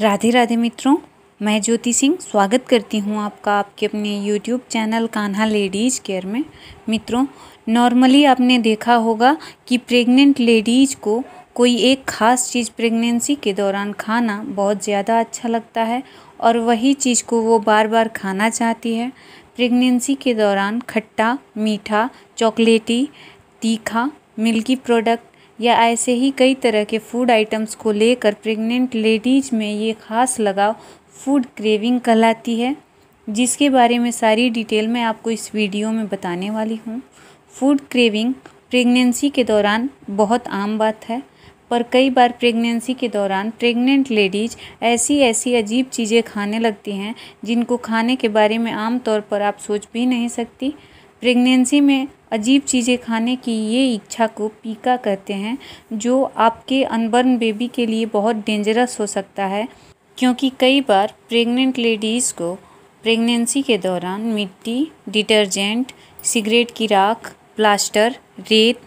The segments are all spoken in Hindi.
राधे राधे मित्रों मैं ज्योति सिंह स्वागत करती हूँ आपका आपके अपने YouTube channel Kanha ladies care में मित्रों नॉर्मली आपने देखा होगा कि प्रेग्नेंट लेडीज़ को कोई एक ख़ास चीज़ प्रेगनेंसी के दौरान खाना बहुत ज़्यादा अच्छा लगता है और वही चीज़ को वो बार बार खाना चाहती है प्रेगनेंसी के दौरान खट्टा मीठा चॉकलेटी तीखा मिल्की प्रोडक्ट या ऐसे ही कई तरह के फूड आइटम्स को लेकर प्रेग्नेंट लेडीज में ये खास लगाव फूड क्रेविंग कहलाती है जिसके बारे में सारी डिटेल मैं आपको इस वीडियो में बताने वाली हूँ फूड क्रेविंग प्रेगनेंसी के दौरान बहुत आम बात है पर कई बार प्रेगनेंसी के दौरान प्रेग्नेंट लेडीज ऐसी ऐसी अजीब चीज़ें खाने लगती हैं जिनको खाने के बारे में आम तौर पर आप सोच भी नहीं सकती प्रेगनेंसी में अजीब चीज़ें खाने की ये इच्छा को पीका कहते हैं जो आपके अनबर्न बेबी के लिए बहुत डेंजरस हो सकता है क्योंकि कई बार प्रेग्नेंट लेडीज़ को प्रेगनेंसी के दौरान मिट्टी डिटर्जेंट सिगरेट की राख प्लास्टर रेत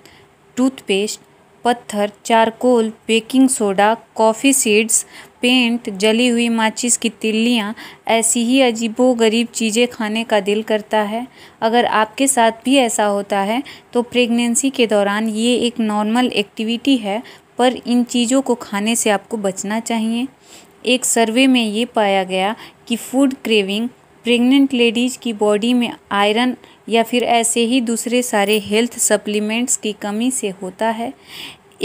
टूथपेस्ट पत्थर charcoal baking soda coffee seeds paint जली हुई माचिस की तिल्लियाँ ऐसी ही अजीबोगरीब चीज़ें खाने का दिल करता है अगर आपके साथ भी ऐसा होता है तो प्रेगनेंसी के दौरान ये एक नॉर्मल एक्टिविटी है पर इन चीज़ों को खाने से आपको बचना चाहिए एक सर्वे में ये पाया गया कि फूड क्रेविंग प्रेग्नेंट लेडीज़ की बॉडी में आयरन या फिर ऐसे ही दूसरे सारे हेल्थ सप्लीमेंट्स की कमी से होता है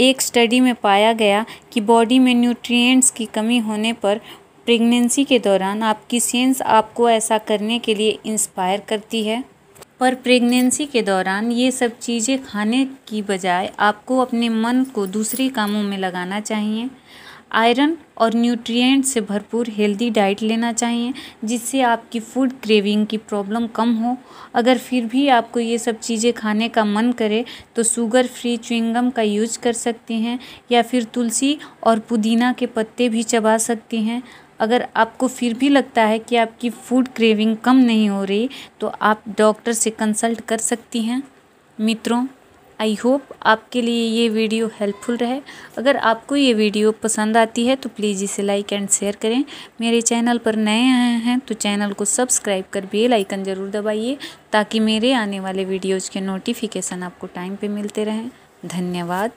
एक स्टडी में पाया गया कि बॉडी में न्यूट्रिएंट्स की कमी होने पर प्रेगनेंसी के दौरान आपकी सेंस आपको ऐसा करने के लिए इंस्पायर करती है पर प्रेगनेंसी के दौरान ये सब चीज़ें खाने की बजाय आपको अपने मन को दूसरे कामों में लगाना चाहिए आयरन और न्यूट्रिएंट से भरपूर हेल्दी डाइट लेना चाहिए जिससे आपकी फूड क्रेविंग की प्रॉब्लम कम हो अगर फिर भी आपको ये सब चीज़ें खाने का मन करे तो शुगर फ्री च्युइंगम का यूज कर सकते हैं या फिर तुलसी और पुदीना के पत्ते भी चबा सकते हैं अगर आपको फिर भी लगता है कि आपकी फूड क्रेविंग कम नहीं हो रही तो आप डॉक्टर से कंसल्ट कर सकती हैं मित्रों आई होप आपके लिए ये वीडियो हेल्पफुल रहे अगर आपको ये वीडियो पसंद आती है तो प्लीज़ इसे लाइक एंड शेयर करें मेरे चैनल पर नए आए हैं तो चैनल को सब्सक्राइब कर बेल आइकन ज़रूर दबाइए ताकि मेरे आने वाले वीडियोज़ के नोटिफिकेशन आपको टाइम पर मिलते रहें धन्यवाद